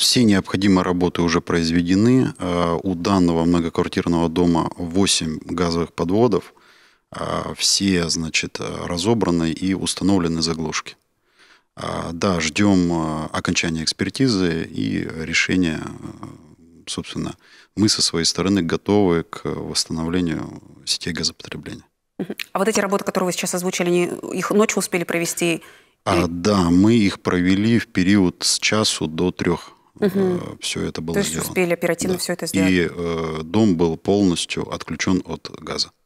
Все необходимые работы уже произведены. Э, у данного многоквартирного дома 8 газовых подводов. Э, все, значит, э, разобраны и установлены заглушки. Да, ждем окончания экспертизы и решения, собственно, мы со своей стороны готовы к восстановлению сетей газопотребления. А вот эти работы, которые вы сейчас озвучили, они, их ночью успели провести? А, да, мы их провели в период с часу до трех угу. Э, все это было То сделано. успели оперативно да. все это сделать. И э, дом был полностью отключен от газа.